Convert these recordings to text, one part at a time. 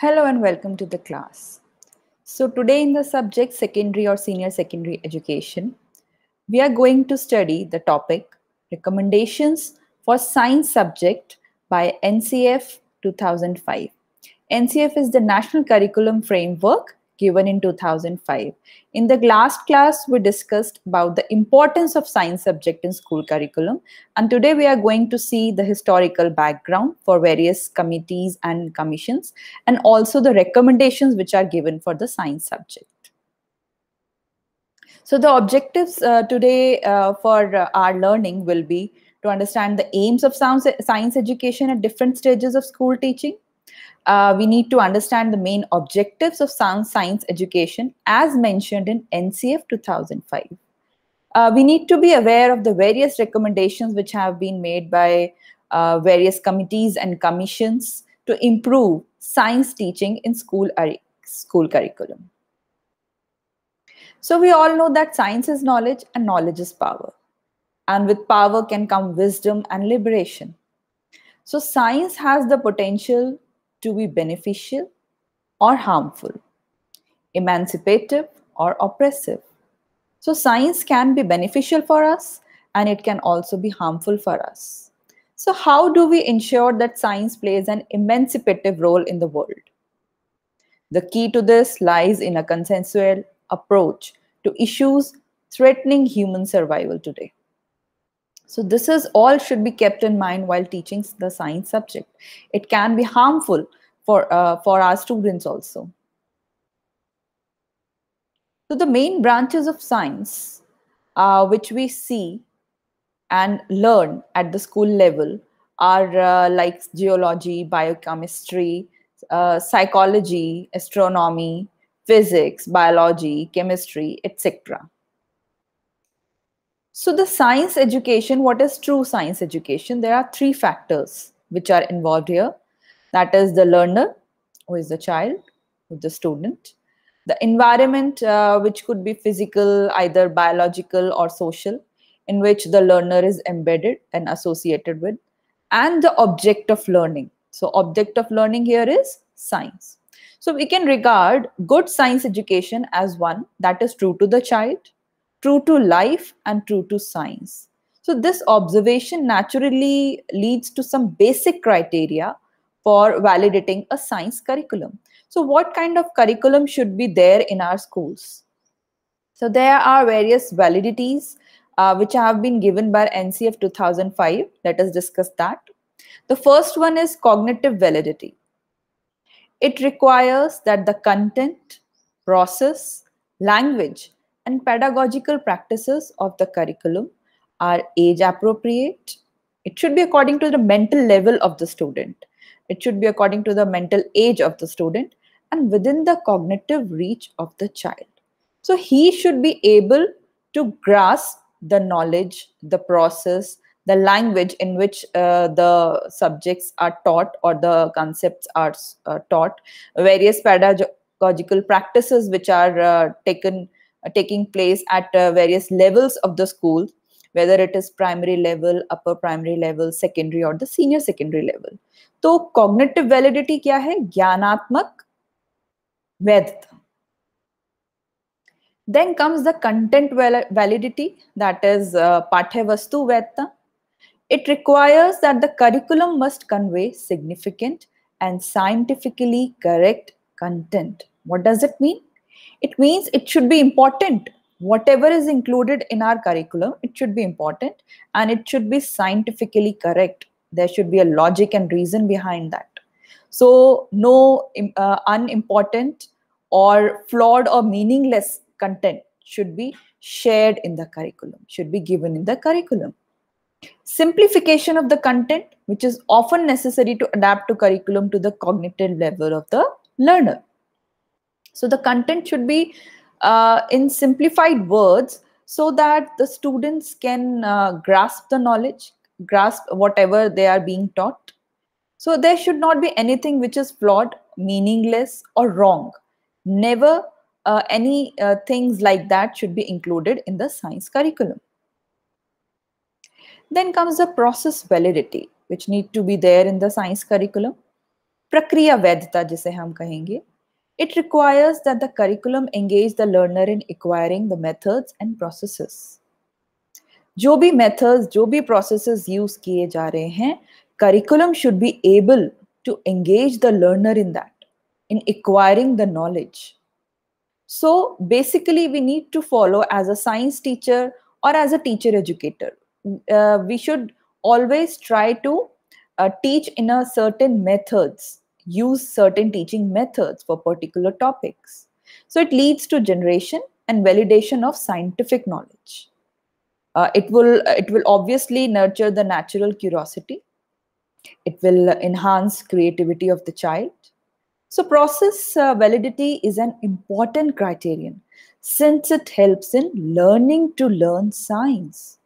Hello and welcome to the class. So today in the subject secondary or senior secondary education, we are going to study the topic recommendations for science subject by NCF 2005. NCF is the National Curriculum Framework given in 2005. In the last class, we discussed about the importance of science subject in school curriculum. And today we are going to see the historical background for various committees and commissions, and also the recommendations which are given for the science subject. So the objectives uh, today uh, for uh, our learning will be to understand the aims of science education at different stages of school teaching, uh, we need to understand the main objectives of sound science education as mentioned in NCF 2005. Uh, we need to be aware of the various recommendations which have been made by uh, various committees and commissions to improve science teaching in school, school curriculum. So we all know that science is knowledge and knowledge is power. And with power can come wisdom and liberation. So science has the potential to be beneficial or harmful, emancipative or oppressive. So science can be beneficial for us and it can also be harmful for us. So how do we ensure that science plays an emancipative role in the world? The key to this lies in a consensual approach to issues threatening human survival today. So this is all should be kept in mind while teaching the science subject. It can be harmful for, uh, for our students also. So the main branches of science uh, which we see and learn at the school level are uh, like geology, biochemistry, uh, psychology, astronomy, physics, biology, chemistry, etc. So the science education, what is true science education? There are three factors which are involved here. That is the learner, who is the child, who is the student. The environment, uh, which could be physical, either biological or social, in which the learner is embedded and associated with. And the object of learning. So object of learning here is science. So we can regard good science education as one that is true to the child, true to life and true to science. So this observation naturally leads to some basic criteria for validating a science curriculum. So what kind of curriculum should be there in our schools? So there are various validities uh, which have been given by NCF 2005. Let us discuss that. The first one is cognitive validity. It requires that the content, process, language and pedagogical practices of the curriculum are age appropriate. It should be according to the mental level of the student. It should be according to the mental age of the student and within the cognitive reach of the child. So he should be able to grasp the knowledge, the process, the language in which uh, the subjects are taught or the concepts are uh, taught, various pedagogical practices which are uh, taken uh, taking place at uh, various levels of the school whether it is primary level upper primary level secondary or the senior secondary level So, cognitive validity क्या है ज्ञानात्मक वैधता then comes the content validity that is uh, pathya vedta it requires that the curriculum must convey significant and scientifically correct content what does it mean it means it should be important. Whatever is included in our curriculum, it should be important and it should be scientifically correct. There should be a logic and reason behind that. So, no uh, unimportant or flawed or meaningless content should be shared in the curriculum, should be given in the curriculum. Simplification of the content, which is often necessary to adapt to curriculum to the cognitive level of the learner. So the content should be uh, in simplified words so that the students can uh, grasp the knowledge, grasp whatever they are being taught. So there should not be anything which is flawed, meaningless or wrong. Never uh, any uh, things like that should be included in the science curriculum. Then comes the process validity, which need to be there in the science curriculum. Prakriya vedta, जिसे हम कहेंगे it requires that the curriculum engage the learner in acquiring the methods and processes. जो भी methods, जो भी processes use किए जा रहे हैं curriculum should be able to engage the learner in that, in acquiring the knowledge. So basically, we need to follow as a science teacher or as a teacher educator. Uh, we should always try to uh, teach in a certain methods use certain teaching methods for particular topics. So it leads to generation and validation of scientific knowledge. Uh, it, will, it will obviously nurture the natural curiosity. It will enhance creativity of the child. So process uh, validity is an important criterion since it helps in learning to learn science.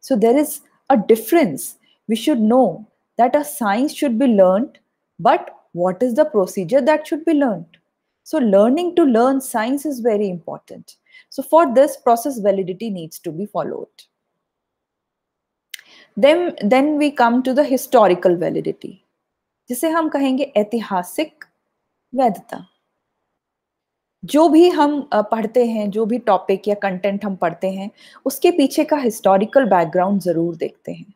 So there is a difference. We should know that a science should be learned, but what is the procedure that should be learned so learning to learn science is very important so for this process validity needs to be followed then then we come to the historical validity जिसे हम कहेंगे ऐतिहासिक वैधता जो भी हम पढ़ते हैं जो भी टॉपिक या कंटेंट हम पढ़ते हैं उसके पीछे का हिस्टोरिकल बैकग्राउंड जरूर देखते हैं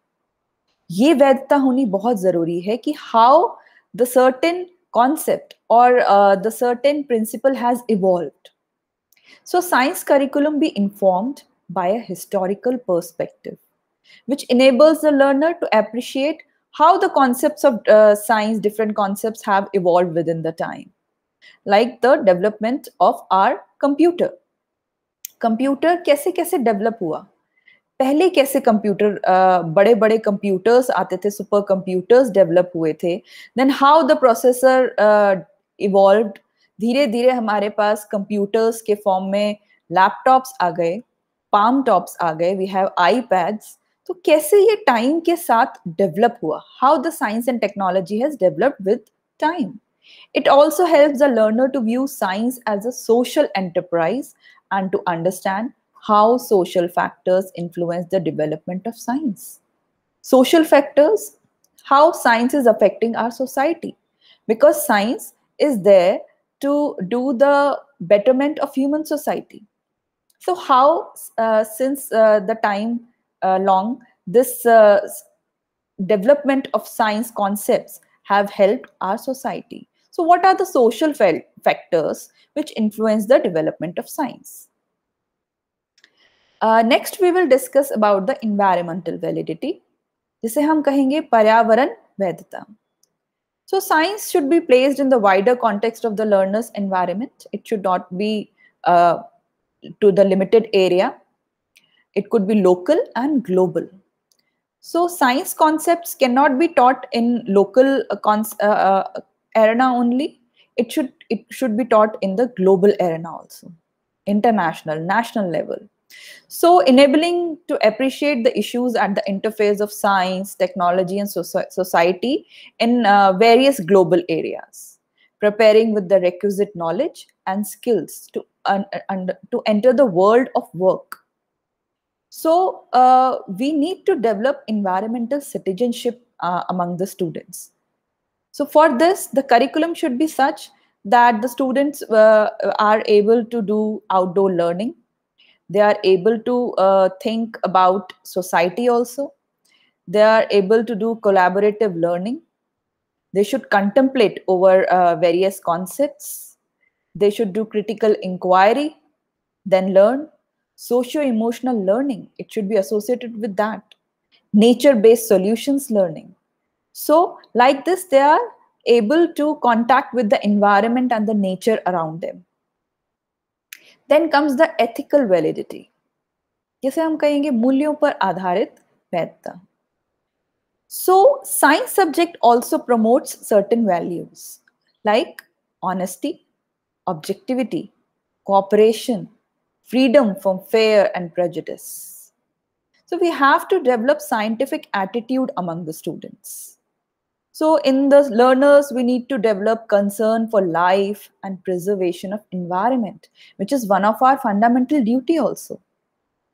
ये वैधता होनी बहुत जरूरी है कि how the certain concept or uh, the certain principle has evolved. So science curriculum be informed by a historical perspective, which enables the learner to appreciate how the concepts of uh, science, different concepts have evolved within the time, like the development of our computer. Computer, कैसे कैसे develop हुआ पहले कैसे computer बड़े बड़े computers आते थे super computers develop हुए थे then how the processor evolve धीरे धीरे हमारे पास कंप्यूटर्स के फॉर्म में लैपटॉप्स आ गए पाम टॉप्स आ गए वी हैव आई पैड्स तो कैसे ये टाइम के साथ डेवलप हुआ how the science and technology has developed with time it also helps the learner to view science as a social enterprise and to understand how social factors influence the development of science. Social factors, how science is affecting our society. Because science is there to do the betterment of human society. So how, uh, since uh, the time uh, long, this uh, development of science concepts have helped our society. So what are the social factors which influence the development of science? Uh, next we will discuss about the environmental validity जिसे हम कहेंगे पर्यावरण वैधता so science should be placed in the wider context of the learner's environment it should not be uh, to the limited area it could be local and global so science concepts cannot be taught in local uh, arena only it should it should be taught in the global arena also international national level so enabling to appreciate the issues at the interface of science, technology, and so society in uh, various global areas, preparing with the requisite knowledge and skills to, uh, to enter the world of work. So uh, we need to develop environmental citizenship uh, among the students. So for this, the curriculum should be such that the students uh, are able to do outdoor learning, they are able to uh, think about society also they are able to do collaborative learning they should contemplate over uh, various concepts they should do critical inquiry then learn socio emotional learning it should be associated with that nature based solutions learning so like this they are able to contact with the environment and the nature around them then comes the ethical validity जिसे हम कहेंगे मूल्यों पर आधारित वैधता so science subject also promotes certain values like honesty objectivity, cooperation, freedom from fear and prejudice. So we have to develop scientific attitude among the students. So, in the learners, we need to develop concern for life and preservation of environment, which is one of our fundamental duty also.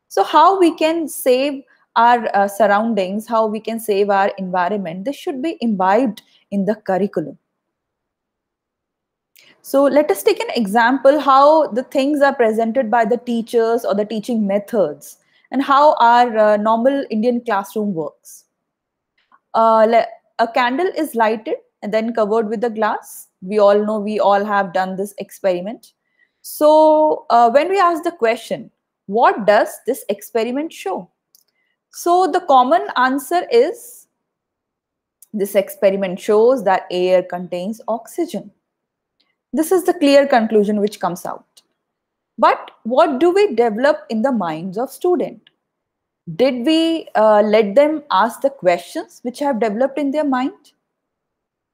So, how we can save our uh, surroundings, how we can save our environment, this should be imbibed in the curriculum. So let us take an example how the things are presented by the teachers or the teaching methods and how our uh, normal Indian classroom works. Uh, a candle is lighted and then covered with a glass. We all know we all have done this experiment. So uh, when we ask the question, what does this experiment show? So the common answer is this experiment shows that air contains oxygen. This is the clear conclusion which comes out. But what do we develop in the minds of students? did we uh, let them ask the questions which have developed in their mind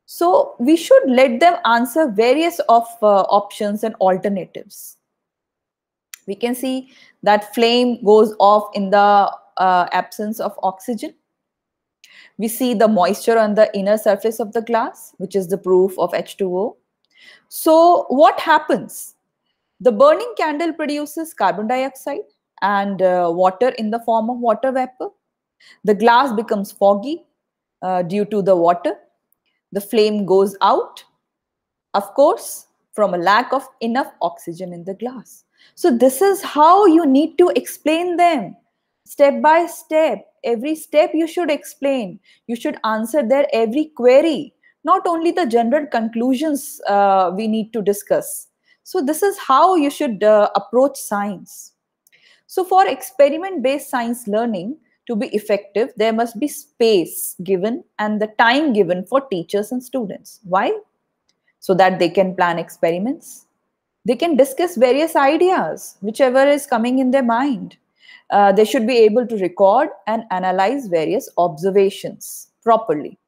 so we should let them answer various of uh, options and alternatives we can see that flame goes off in the uh, absence of oxygen we see the moisture on the inner surface of the glass which is the proof of h2o so what happens the burning candle produces carbon dioxide and uh, water in the form of water vapor. The glass becomes foggy uh, due to the water. The flame goes out, of course, from a lack of enough oxygen in the glass. So this is how you need to explain them step by step. Every step you should explain. You should answer their every query, not only the general conclusions uh, we need to discuss. So this is how you should uh, approach science. So for experiment-based science learning to be effective, there must be space given and the time given for teachers and students. Why? So that they can plan experiments. They can discuss various ideas, whichever is coming in their mind. Uh, they should be able to record and analyze various observations properly.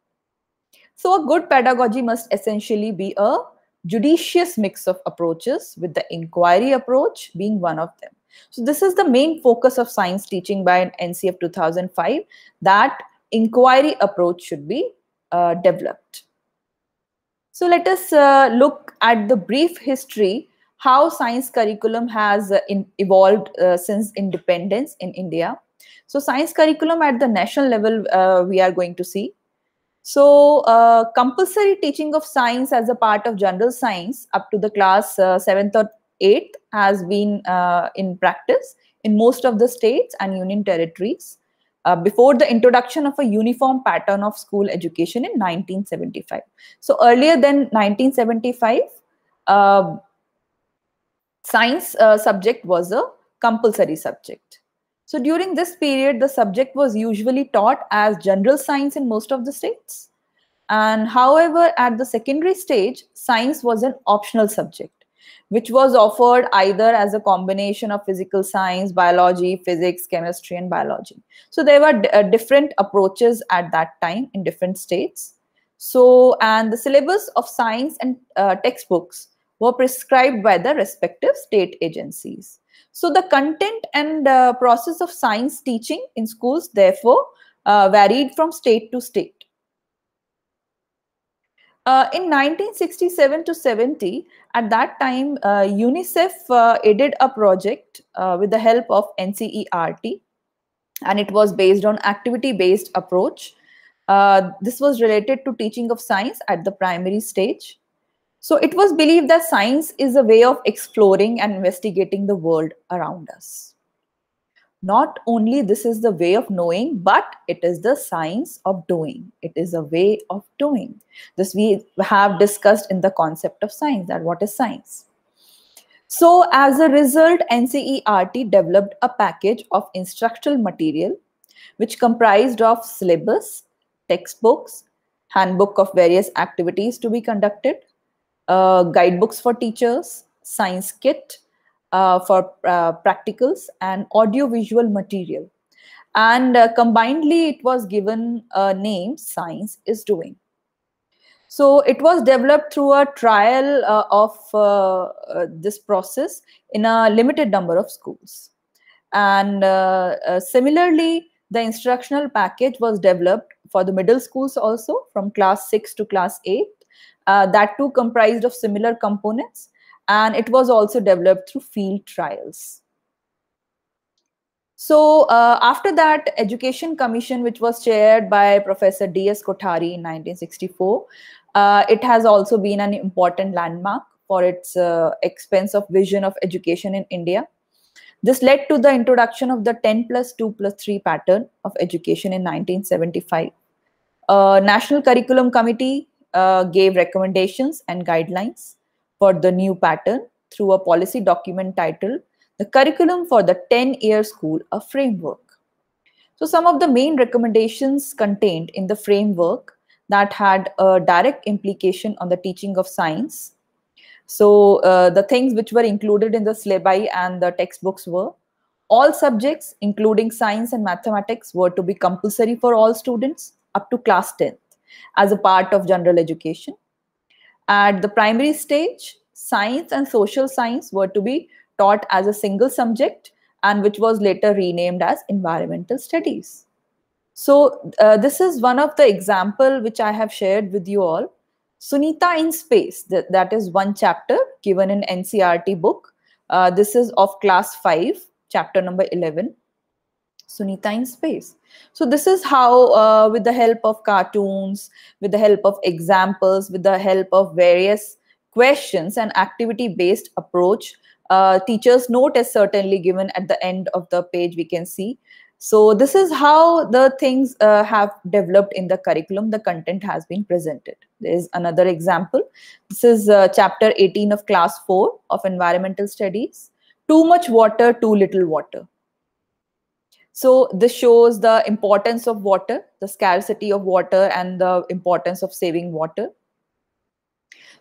So a good pedagogy must essentially be a judicious mix of approaches with the inquiry approach being one of them. So this is the main focus of science teaching by NCF 2005 that inquiry approach should be uh, developed. So let us uh, look at the brief history how science curriculum has uh, in, evolved uh, since independence in India. So science curriculum at the national level uh, we are going to see. So uh, compulsory teaching of science as a part of general science up to the class 7th or 8th has been uh, in practice in most of the states and union territories uh, before the introduction of a uniform pattern of school education in 1975. So earlier than 1975, uh, science uh, subject was a compulsory subject. So during this period, the subject was usually taught as general science in most of the states. And however, at the secondary stage, science was an optional subject which was offered either as a combination of physical science, biology, physics, chemistry, and biology. So there were uh, different approaches at that time in different states. So, and the syllabus of science and uh, textbooks were prescribed by the respective state agencies. So the content and uh, process of science teaching in schools, therefore, uh, varied from state to state. Uh, in 1967 to 70, at that time, uh, UNICEF uh, aided a project uh, with the help of NCERT, and it was based on activity-based approach. Uh, this was related to teaching of science at the primary stage. So it was believed that science is a way of exploring and investigating the world around us not only this is the way of knowing but it is the science of doing it is a way of doing this we have discussed in the concept of science that what is science so as a result ncert developed a package of instructional material which comprised of syllabus textbooks handbook of various activities to be conducted uh, guidebooks for teachers science kit uh, for uh, practicals and audiovisual material. And uh, combinedly, it was given a name, Science is Doing. So it was developed through a trial uh, of uh, uh, this process in a limited number of schools. And similarly, the instructional package was developed for the middle schools also from class 6 to class 8. that too comprised of similar components and it was also developed through field trials. So uh, after that education commission, which was chaired by Professor D.S. Kothari in 1964, uh, it has also been an important landmark for its uh, of vision of education in India. This led to the introduction of the 10 plus 2 plus 3 pattern of education in 1975. Uh, National Curriculum Committee uh, gave recommendations and guidelines for the new pattern through a policy document titled The Curriculum for the 10 Year School, a Framework. So, some of the main recommendations contained in the framework that had a direct implication on the teaching of science. So, uh, the things which were included in the syllabi and the textbooks were all subjects, including science and mathematics, were to be compulsory for all students up to class 10th as a part of general education. At the primary stage, science and social science were to be taught as a single subject and which was later renamed as environmental studies. So uh, this is one of the example which I have shared with you all. Sunita in Space, th that is one chapter given in NCRT book. Uh, this is of class 5, chapter number 11. Sunita in space. So this is how, uh, with the help of cartoons, with the help of examples, with the help of various questions and activity-based approach, uh, teachers' note is certainly given at the end of the page, we can see. So this is how the things uh, have developed in the curriculum. The content has been presented. There is another example. This is uh, chapter 18 of class 4 of environmental studies. Too much water, too little water. So this shows the importance of water, the scarcity of water and the importance of saving water.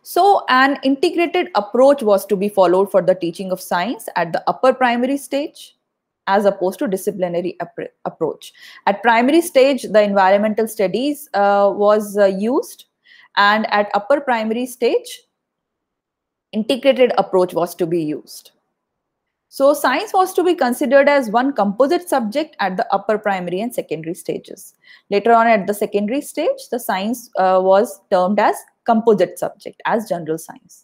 So an integrated approach was to be followed for the teaching of science at the upper primary stage as opposed to disciplinary ap approach. At primary stage, the environmental studies uh, was uh, used and at upper primary stage, integrated approach was to be used. So science was to be considered as one composite subject at the upper primary and secondary stages. Later on at the secondary stage, the science uh, was termed as composite subject, as general science.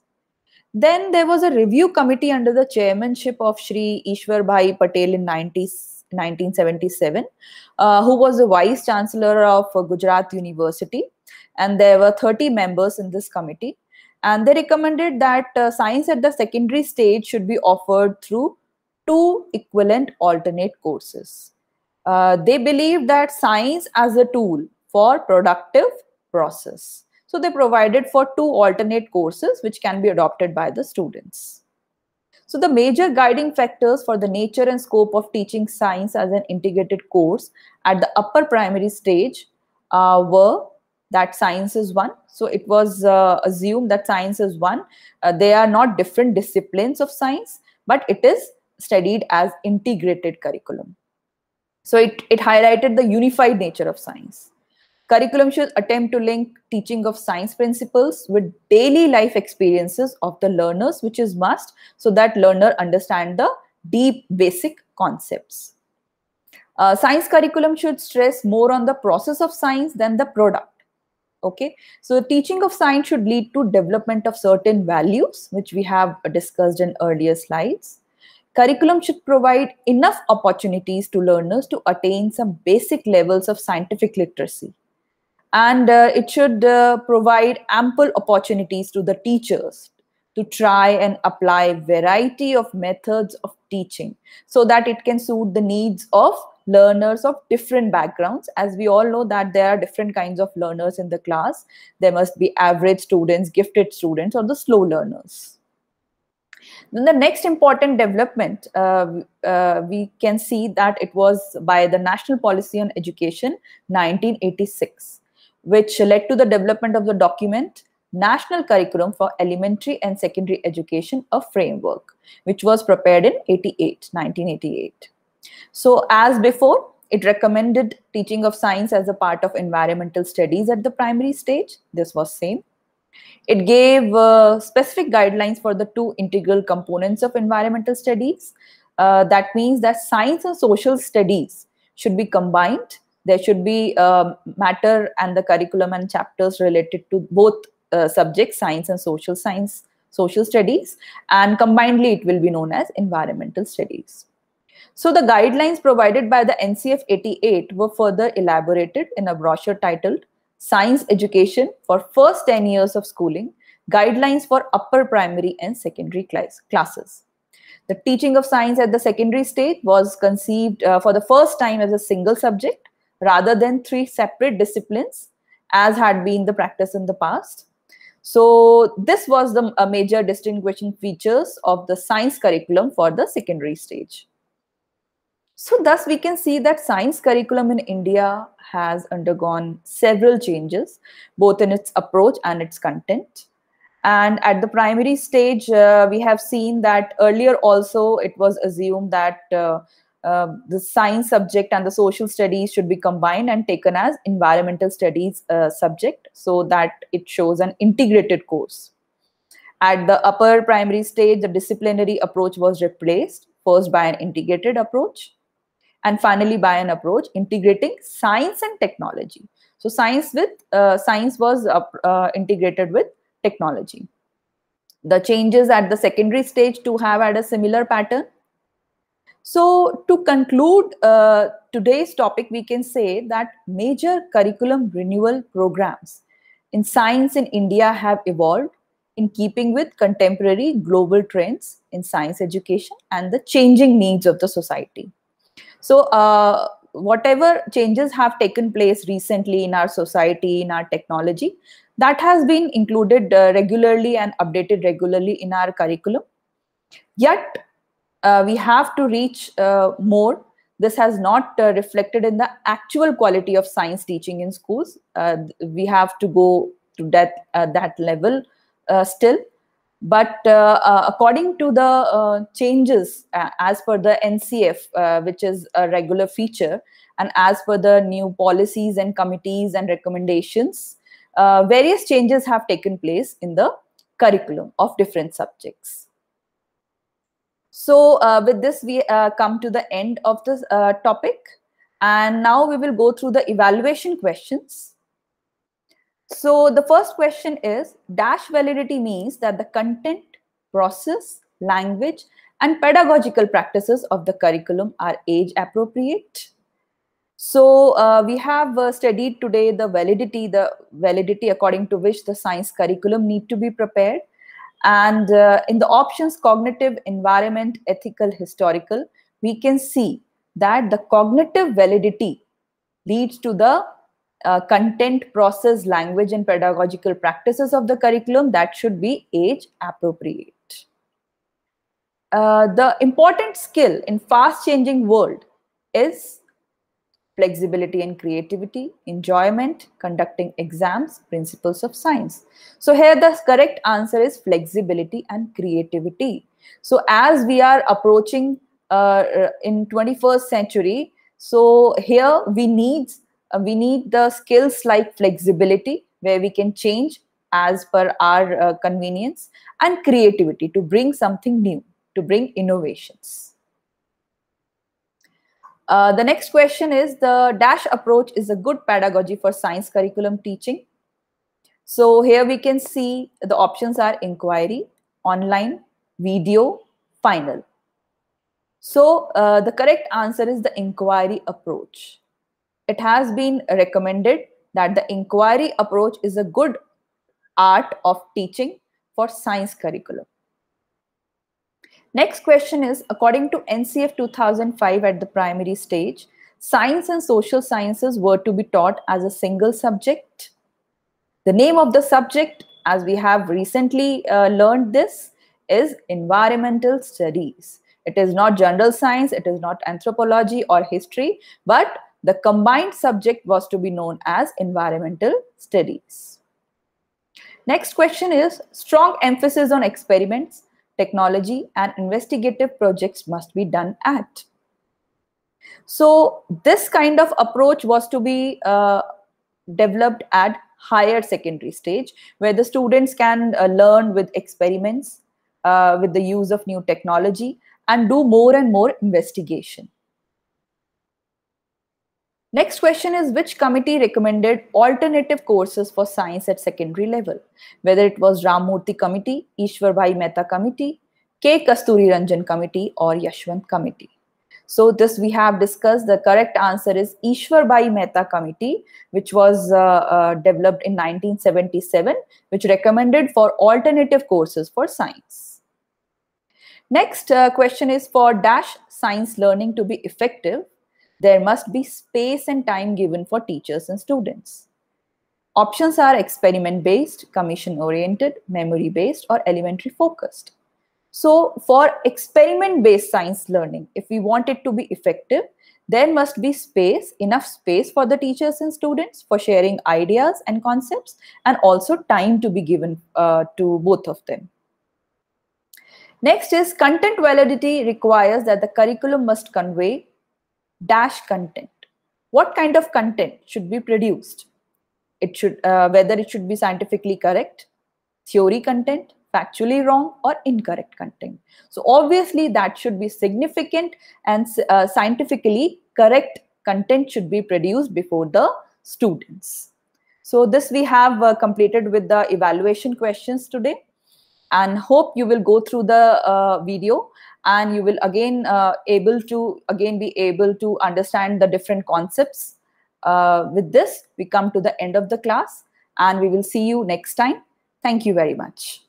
Then there was a review committee under the chairmanship of Sri Ishwar Bhai Patel in 1977, uh, who was the vice chancellor of Gujarat University. And there were 30 members in this committee and they recommended that uh, science at the secondary stage should be offered through two equivalent alternate courses. Uh, they believe that science as a tool for productive process. So they provided for two alternate courses which can be adopted by the students. So the major guiding factors for the nature and scope of teaching science as an integrated course at the upper primary stage uh, were that science is one. So it was uh, assumed that science is one. Uh, they are not different disciplines of science, but it is studied as integrated curriculum. So it, it highlighted the unified nature of science. Curriculum should attempt to link teaching of science principles with daily life experiences of the learners, which is must, so that learner understand the deep basic concepts. Uh, science curriculum should stress more on the process of science than the product okay so teaching of science should lead to development of certain values which we have discussed in earlier slides curriculum should provide enough opportunities to learners to attain some basic levels of scientific literacy and uh, it should uh, provide ample opportunities to the teachers to try and apply variety of methods of teaching so that it can suit the needs of learners of different backgrounds as we all know that there are different kinds of learners in the class there must be average students gifted students or the slow learners then the next important development uh, uh, we can see that it was by the national policy on education 1986 which led to the development of the document national curriculum for elementary and secondary education a framework which was prepared in 88 1988 so as before, it recommended teaching of science as a part of environmental studies at the primary stage. This was same. It gave uh, specific guidelines for the two integral components of environmental studies. Uh, that means that science and social studies should be combined. There should be um, matter and the curriculum and chapters related to both uh, subjects, science and social science, social studies. And combinedly, it will be known as environmental studies. So the guidelines provided by the NCF 88 were further elaborated in a brochure titled Science Education for First 10 Years of Schooling, Guidelines for Upper Primary and Secondary Classes. The teaching of science at the secondary stage was conceived uh, for the first time as a single subject rather than three separate disciplines as had been the practice in the past. So this was the uh, major distinguishing features of the science curriculum for the secondary stage. So, thus, we can see that science curriculum in India has undergone several changes, both in its approach and its content. And at the primary stage, uh, we have seen that earlier also it was assumed that uh, uh, the science subject and the social studies should be combined and taken as environmental studies uh, subject so that it shows an integrated course. At the upper primary stage, the disciplinary approach was replaced first by an integrated approach and finally, by an approach integrating science and technology. So science with uh, science was uh, uh, integrated with technology. The changes at the secondary stage to have had a similar pattern. So to conclude uh, today's topic, we can say that major curriculum renewal programs in science in India have evolved in keeping with contemporary global trends in science education and the changing needs of the society. So, uh, whatever changes have taken place recently in our society, in our technology, that has been included uh, regularly and updated regularly in our curriculum. Yet, uh, we have to reach uh, more. This has not uh, reflected in the actual quality of science teaching in schools. Uh, we have to go to that, that level still but uh, uh, according to the uh, changes as per the NCF, which is a regular feature, and as per the new policies and committees and recommendations, various changes have taken place in the curriculum of different subjects. So uh, with this, we uh, come to the end of this uh, topic. And now we will go through the evaluation questions. So the first question is dash validity means that the content, process, language, and pedagogical practices of the curriculum are age appropriate. So uh, we have uh, studied today the validity, the validity according to which the science curriculum need to be prepared. And uh, in the options cognitive, environment, ethical, historical, we can see that the cognitive validity leads to the uh, content process language and pedagogical practices of the curriculum that should be age appropriate uh, the important skill in fast changing world is flexibility and creativity enjoyment conducting exams principles of science so here the correct answer is flexibility and creativity so as we are approaching uh, in 21st century so here we need uh, we need the skills like flexibility where we can change as per our uh, convenience and creativity to bring something new to bring innovations uh, the next question is the dash approach is a good pedagogy for science curriculum teaching so here we can see the options are inquiry online video final so uh, the correct answer is the inquiry approach it has been recommended that the inquiry approach is a good art of teaching for science curriculum. Next question is, according to NCF 2005 at the primary stage, science and social sciences were to be taught as a single subject. The name of the subject, as we have recently uh, learned this, is environmental studies. It is not general science, it is not anthropology or history, but the combined subject was to be known as environmental studies. Next question is strong emphasis on experiments, technology, and investigative projects must be done at. So this kind of approach was to be uh, developed at higher secondary stage where the students can uh, learn with experiments, uh, with the use of new technology and do more and more investigation. Next question is which committee recommended alternative courses for science at secondary level? Whether it was Murti committee, Ishwar Bhai Mehta committee, K Kasturi Ranjan committee or Yashwant committee. So this we have discussed. The correct answer is Ishwar Bhai Mehta committee, which was uh, uh, developed in 1977, which recommended for alternative courses for science. Next uh, question is for dash science learning to be effective there must be space and time given for teachers and students. Options are experiment based, commission oriented, memory based, or elementary focused. So, for experiment based science learning, if we want it to be effective, there must be space, enough space for the teachers and students for sharing ideas and concepts, and also time to be given uh, to both of them. Next is content validity requires that the curriculum must convey dash content. What kind of content should be produced? It should uh, whether it should be scientifically correct, theory content, factually wrong, or incorrect content. So obviously that should be significant and uh, scientifically correct content should be produced before the students. So this we have uh, completed with the evaluation questions today and hope you will go through the uh, video and you will again uh, able to again be able to understand the different concepts uh, with this we come to the end of the class and we will see you next time thank you very much